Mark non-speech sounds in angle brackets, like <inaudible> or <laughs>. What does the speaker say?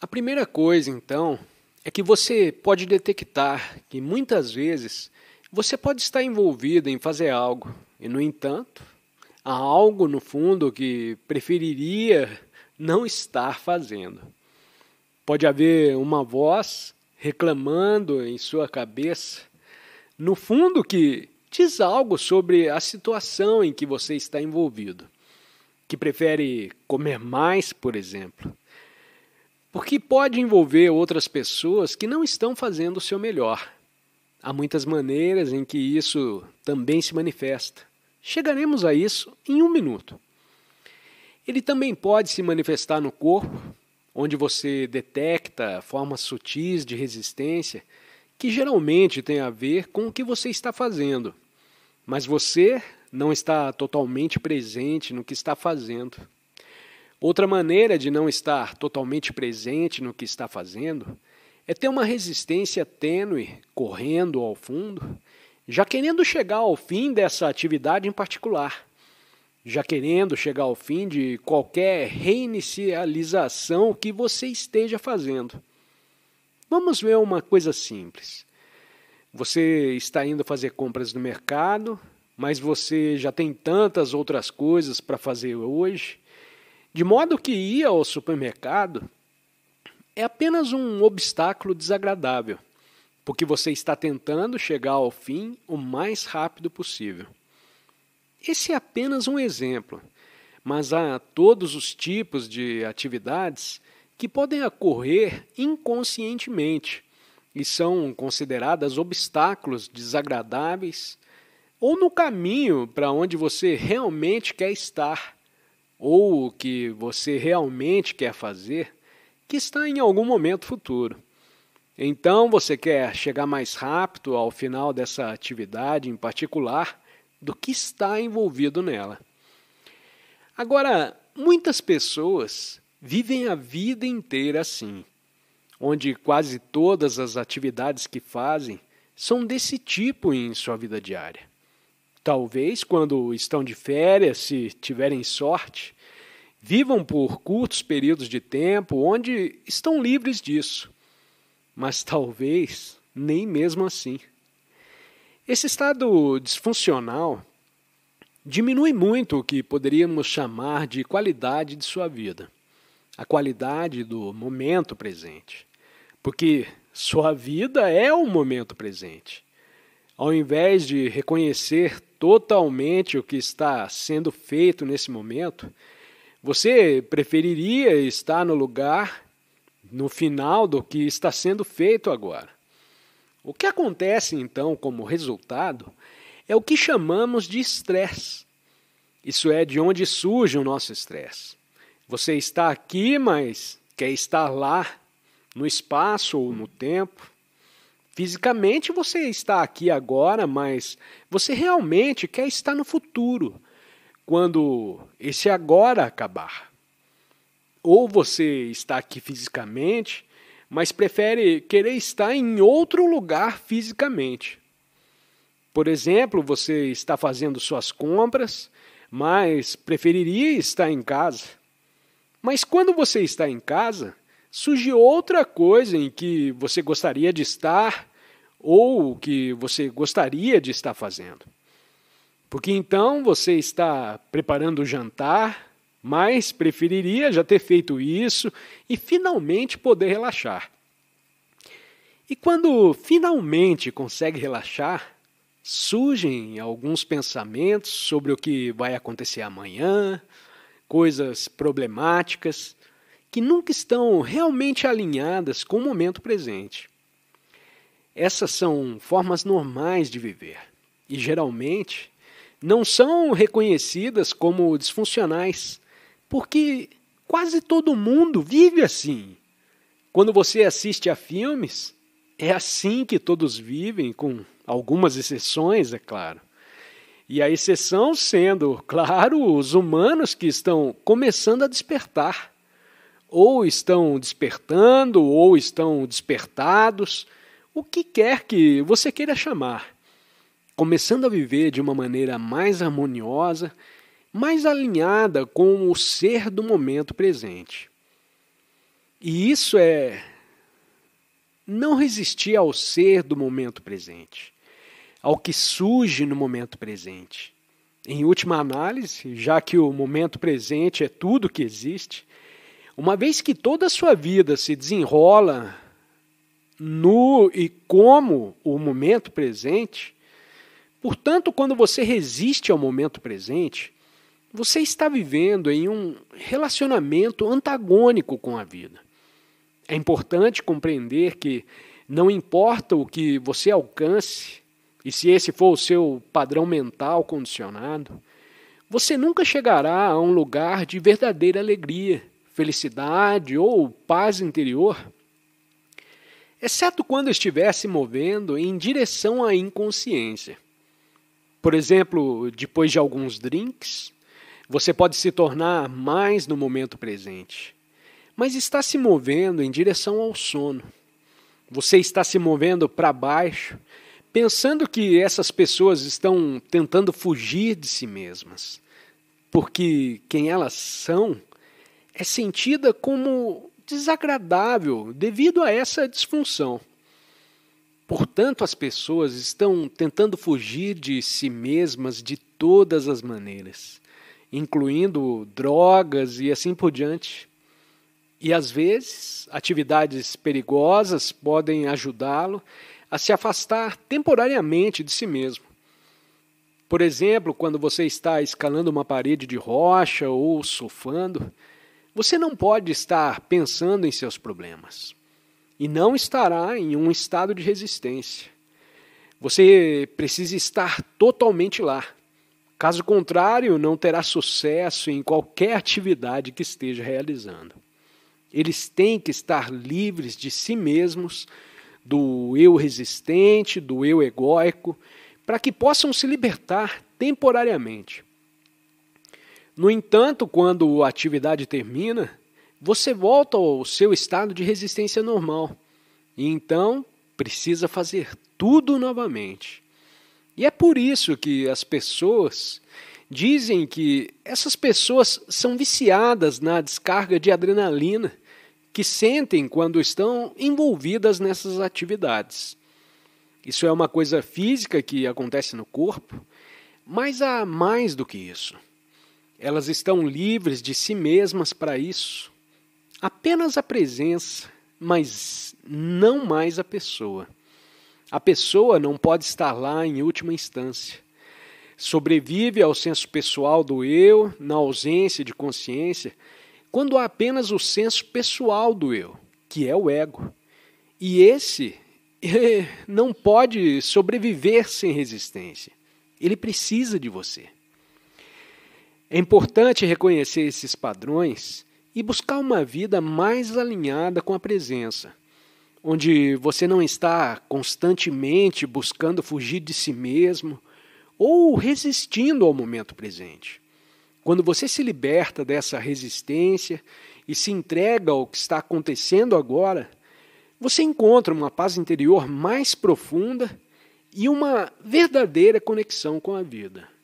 A primeira coisa, então, é que você pode detectar que muitas vezes você pode estar envolvido em fazer algo e, no entanto, há algo no fundo que preferiria não estar fazendo. Pode haver uma voz reclamando em sua cabeça, no fundo, que diz algo sobre a situação em que você está envolvido, que prefere comer mais, por exemplo porque pode envolver outras pessoas que não estão fazendo o seu melhor. Há muitas maneiras em que isso também se manifesta. Chegaremos a isso em um minuto. Ele também pode se manifestar no corpo, onde você detecta formas sutis de resistência que geralmente tem a ver com o que você está fazendo, mas você não está totalmente presente no que está fazendo. Outra maneira de não estar totalmente presente no que está fazendo é ter uma resistência tênue correndo ao fundo, já querendo chegar ao fim dessa atividade em particular, já querendo chegar ao fim de qualquer reinicialização que você esteja fazendo. Vamos ver uma coisa simples. Você está indo fazer compras no mercado, mas você já tem tantas outras coisas para fazer hoje de modo que ir ao supermercado é apenas um obstáculo desagradável, porque você está tentando chegar ao fim o mais rápido possível. Esse é apenas um exemplo, mas há todos os tipos de atividades que podem ocorrer inconscientemente e são consideradas obstáculos desagradáveis ou no caminho para onde você realmente quer estar ou o que você realmente quer fazer, que está em algum momento futuro. Então você quer chegar mais rápido ao final dessa atividade em particular do que está envolvido nela. Agora, muitas pessoas vivem a vida inteira assim, onde quase todas as atividades que fazem são desse tipo em sua vida diária. Talvez quando estão de férias, se tiverem sorte, vivam por curtos períodos de tempo onde estão livres disso. Mas talvez nem mesmo assim. Esse estado disfuncional diminui muito o que poderíamos chamar de qualidade de sua vida, a qualidade do momento presente. Porque sua vida é o momento presente. Ao invés de reconhecer totalmente o que está sendo feito nesse momento, você preferiria estar no lugar, no final do que está sendo feito agora. O que acontece então como resultado é o que chamamos de estresse. Isso é de onde surge o nosso estresse. Você está aqui, mas quer estar lá, no espaço ou no tempo. Fisicamente você está aqui agora, mas você realmente quer estar no futuro, quando esse agora acabar. Ou você está aqui fisicamente, mas prefere querer estar em outro lugar fisicamente. Por exemplo, você está fazendo suas compras, mas preferiria estar em casa. Mas quando você está em casa, surge outra coisa em que você gostaria de estar ou o que você gostaria de estar fazendo. Porque então você está preparando o jantar, mas preferiria já ter feito isso e finalmente poder relaxar. E quando finalmente consegue relaxar, surgem alguns pensamentos sobre o que vai acontecer amanhã, coisas problemáticas que nunca estão realmente alinhadas com o momento presente. Essas são formas normais de viver e geralmente não são reconhecidas como disfuncionais, porque quase todo mundo vive assim. Quando você assiste a filmes, é assim que todos vivem, com algumas exceções, é claro. E a exceção sendo, claro, os humanos que estão começando a despertar. Ou estão despertando, ou estão despertados o que quer que você queira chamar, começando a viver de uma maneira mais harmoniosa, mais alinhada com o ser do momento presente. E isso é não resistir ao ser do momento presente, ao que surge no momento presente. Em última análise, já que o momento presente é tudo que existe, uma vez que toda a sua vida se desenrola no e como o momento presente. Portanto, quando você resiste ao momento presente, você está vivendo em um relacionamento antagônico com a vida. É importante compreender que não importa o que você alcance, e se esse for o seu padrão mental condicionado, você nunca chegará a um lugar de verdadeira alegria, felicidade ou paz interior exceto quando estiver se movendo em direção à inconsciência. Por exemplo, depois de alguns drinks, você pode se tornar mais no momento presente, mas está se movendo em direção ao sono. Você está se movendo para baixo, pensando que essas pessoas estão tentando fugir de si mesmas, porque quem elas são é sentida como desagradável devido a essa disfunção. Portanto, as pessoas estão tentando fugir de si mesmas de todas as maneiras, incluindo drogas e assim por diante. E às vezes, atividades perigosas podem ajudá-lo a se afastar temporariamente de si mesmo. Por exemplo, quando você está escalando uma parede de rocha ou surfando, você não pode estar pensando em seus problemas e não estará em um estado de resistência. Você precisa estar totalmente lá. Caso contrário, não terá sucesso em qualquer atividade que esteja realizando. Eles têm que estar livres de si mesmos, do eu resistente, do eu egóico, para que possam se libertar temporariamente. No entanto, quando a atividade termina, você volta ao seu estado de resistência normal. E então precisa fazer tudo novamente. E é por isso que as pessoas dizem que essas pessoas são viciadas na descarga de adrenalina que sentem quando estão envolvidas nessas atividades. Isso é uma coisa física que acontece no corpo, mas há mais do que isso. Elas estão livres de si mesmas para isso. Apenas a presença, mas não mais a pessoa. A pessoa não pode estar lá em última instância. Sobrevive ao senso pessoal do eu, na ausência de consciência, quando há apenas o senso pessoal do eu, que é o ego. E esse <laughs> não pode sobreviver sem resistência. Ele precisa de você. É importante reconhecer esses padrões e buscar uma vida mais alinhada com a presença, onde você não está constantemente buscando fugir de si mesmo ou resistindo ao momento presente. Quando você se liberta dessa resistência e se entrega ao que está acontecendo agora, você encontra uma paz interior mais profunda e uma verdadeira conexão com a vida.